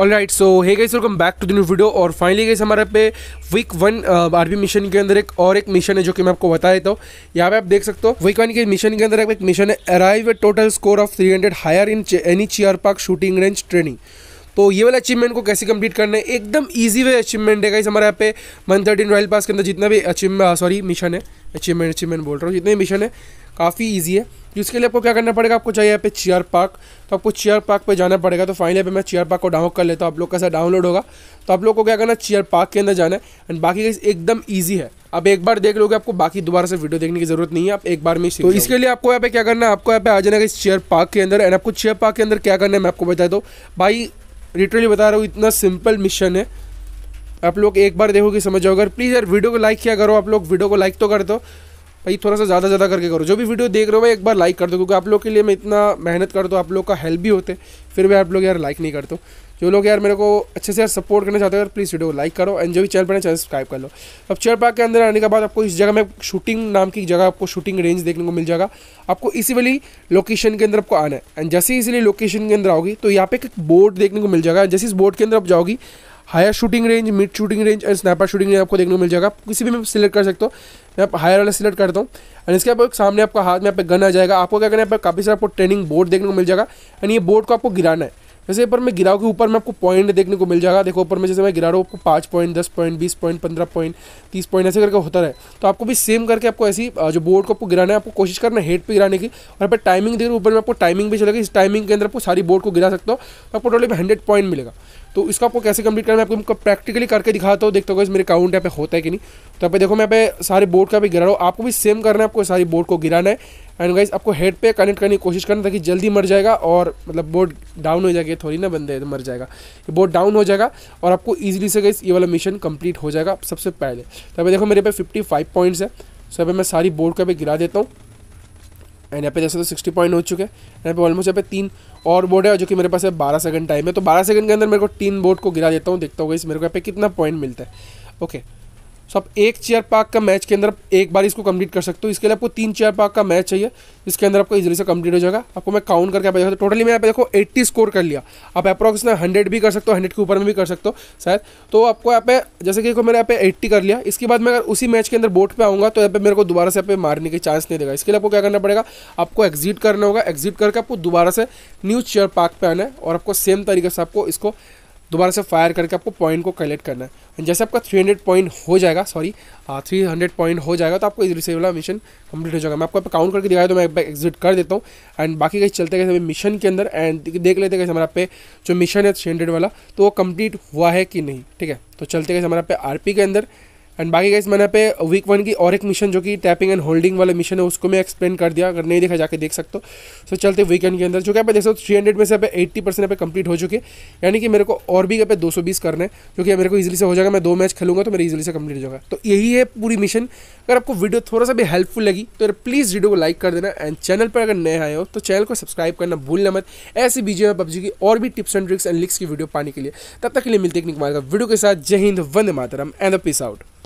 All right so hey guys welcome back to the new video और finally guys हमारे पे week one RB mission के अंदर एक और एक मिशन है जो कि मैं आपको बता देता हूँ यहाँ पे आप देख सकते हो वीक वन के मिशन के अंदर एक मिशन है arrive total score of 300 higher in any chair park shooting range training तो ये वाला अचीवमेंट को कैसे कंप्लीट करना है एकदम ईजी वे अचीवमेंट है गाइस हमारे यहाँ पे वन थर्टीन रॉयल पास के अंदर जितना भी अचीवमेंट सॉरी मिशन है अचीवमेंट अचीवमेंट बोल रहा हूँ जितने मिशन है काफ़ी ईजी है जिसके लिए आपको क्या करना पड़ेगा आपको चाहिए यहाँ पे चेयर पार्क तो आपको चेयर पार्क पे जाना पड़ेगा तो फाइनल पे मैं चेयर पार्क को डाउनलोड कर लेता हूँ आप लोग कैसे डाउनलोड होगा तो आप लोग को क्या करना चेयर पार्क के अंदर जाना है एंड बाकी एकदम ईजी है अब एक बार देख लोगे आपको बाकी दोबारा से वीडियो देखने की जरूरत नहीं है आप एक बार में तो इसके लिए आपको यहाँ पे क्या करना है आपको यहाँ पे आ जाना है इस चेयर पार्क के अंदर एंड आपको चेयर पार्क के अंदर क्या करना है मैं आपको बता दो भाई लिटरली बता रहा हूँ इतना सिंपल मिशन है आप लोग एक बार देखोगे समझ जाओगे प्लीज़ यार वीडियो को लाइक किया करो आप लोग वीडियो को लाइक तो कर दो भाई थोड़ा सा ज़्यादा ज़्यादा करके करो जो भी वीडियो देख रहे हो भाई एक बार लाइक कर दो क्योंकि आप लोग के लिए मैं इतना मेहनत करता हूँ आप लोग का हेल्प भी होते फिर भी आप लोग यार लाइक नहीं करते जो लोग यार मेरे को अच्छे से यार सपोर्ट करना चाहते हो यार प्लीज़ वीडियो को लाइक करो एंड जो भी चैनल पर चैनल सब्सक्राइब कर लो अब चेयर पार्क के अंदर आने के बाद आपको इस जगह में शूटिंग नाम की जगह आपको शूटिंग रेंज देखने को मिल जाएगा आपको इसी वाली लोकेशन के अंदर आपको आना है एंड जैसे ही इसलिए लोकेशन के अंदर आओगी तो यहाँ पे एक बोर्ड देखने को मिल जाएगा जैसे इस बोर्ड के अंदर आप जाओगी higher shooting range mid shooting range and sniper shooting range आपको देखने को मिल जाएगा आप किसी भी में सिलेक्ट कर सकते हो मैं आप हायर वाला सिलेक्ट करता हूँ एंड इसके आपको सामने आपका हाथ में आप गन आ जाएगा आपको क्या करना है काफ़ी सारा आपको ट्रेनिंग बोर्ड देखने को मिल जाएगा एंड ये बोर्ड को आपको गिराना है जैसे ऊपर मैं गिराव के ऊपर में आपको पॉइंट देखने को मिल जाएगा देखो ऊपर में जैसे मैं गिरा रहा हूँ आपको पाँच पॉइंट दस पॉइंट बीस पॉइंट पंद्रह पॉइंट तीस पॉइंट ऐसे करके होता है तो आपको भी सेम करके आपको ऐसी जो बोर्ड को आपको गिराना है आपको कोशिश करना है हेड पर गिराने की और यहाँ पर टाइमिंग देख रहे ऊपर में आपको टाइमिंग भी चलेगा इस टाइमिंग के अंदर आपको सारी बोर्ड को गिरा सकते हो तो आपको टोटली हंड्रेड पॉइंट मिलेगा तो इसको आपको कैसे कंप्लीट करना है आपको प्रैक्टिकली करके दिखाता हूँ देखते हो इस मेरे काउंट यहाँ पे होता है कि नहीं तो यहाँ पे देखो मैं यहाँ पे सारे बोर्ड का भी गिरा रहा हूँ आपको भी सेम करना है आपको सारी बोर्ड को गिराना है एंड गाइज आपको हेड पे कनेक्ट करने की कोशिश करना ताकि जल्दी मर जाएगा और मतलब बोर्ड डाउन हो जाएगी थोड़ी ना बंदे मर जाएगा ये बोर्ड डाउन हो जाएगा और आपको ईजिली से गई ये वाला मिशन कंप्लीट हो जाएगा सबसे पहले तो अभी देखो मेरे पे 55 पॉइंट्स है सो अभी मैं सारी बोर्ड का भी गिरा देता हूँ एंड यहाँ पे जैसे तो सिक्सटी पॉइंट हो चुके हैं यहाँ पे ऑलमोस्ट यहाँ पे तीन और बोर्ड है जो कि मेरे पास है बारह सेकंड टाइम है तो बारह सेकंड के अंदर मेरे को तीन बोर्ड को गिरा देता हूँ देखता हूँ इस मेरे को यहाँ पे कितना पॉइंट मिलता है ओके okay. सो आप एक चेयर पार्क का मैच के अंदर एक बार इसको कंप्लीट कर सकते हो इसके लिए आपको तीन चेयर पार्क का मैच चाहिए इसके अंदर आपको इजीली से कंप्लीट हो जाएगा आपको मैं काउंट करके आप टोटली मैं आप देखो 80 स्कोर कर लिया आप अप्रॉक्स में हंड्रेड भी कर सकते हो हंड्रेड के ऊपर में भी कर सकते हो शायद तो आपको यहाँ पे जैसे कि मैंने यहाँ पे एट्टी कर लिया इसके बाद मैं अगर उसी मैच के अंदर बोट पर आऊँगा तो यहाँ पे मेरे को दोबारा से यहाँ पे मारने के चांस नहीं देगा इसके लिए आपको क्या करना पड़ेगा आपको एग्जिट करना होगा एग्जिट करके आपको दोबारा से न्यू चेयर पार्क पर आना है और आपको सेम तरीके से आपको इसको दोबारा से फायर करके आपको पॉइंट को कलेक्ट करना है जैसे आपका 300 पॉइंट हो जाएगा सॉरी 300 पॉइंट हो जाएगा तो आपको इस वाला मिशन कंप्लीट हो जाएगा मैं आपको आप काउंट करके दिखाया तो मैं एग्जिट कर देता हूँ एंड बाकी कहीं चलते गए मिशन के अंदर एंड देख लेते कैसे हमारा पे जो मिशन है थ्री वाला तो वो कम्प्लीट हुआ है कि नहीं ठीक है तो चलते गए हमारा पे आर के अंदर एंड बाकी गाइस मैंने पे वीक वन की और एक मिशन जो कि टैपिंग एंड होल्डिंग वाला मिशन है उसको मैं एक्सप्लेन कर दिया अगर नहीं देखा जाके देख सकते हो सो चलते चलते वीकेंड के अंदर जो कि आप देख सकते हो थ्री हंड्रेड में से आप एट्टी परसेंट पे कंप्लीट हो चुके यानी कि मेरे को और भी पे दो सौ बीस करना है कि मेरे को ईजिली से हो जाएगा मैं दो मैच खेलूंगा तो मेरे ईजिली से कंप्लीट हो जाएगा तो यही है पूरी मिशन अगर आपको वीडियो थोड़ा सा भी हेल्पफुल लगी तो प्लीज़ वीडियो को लाइक कर देना एंड चैनल पर अगर नए आए हो तो चैनल को सब्सक्राइब करना भूलना मत ऐसे बीजे में पबजी की और भी tips and tricks and leaks की वीडियो पाने के लिए तब तक के लिए मिलते हैं निकमार का वीडियो के साथ जय Hind Vande Mataram and peace out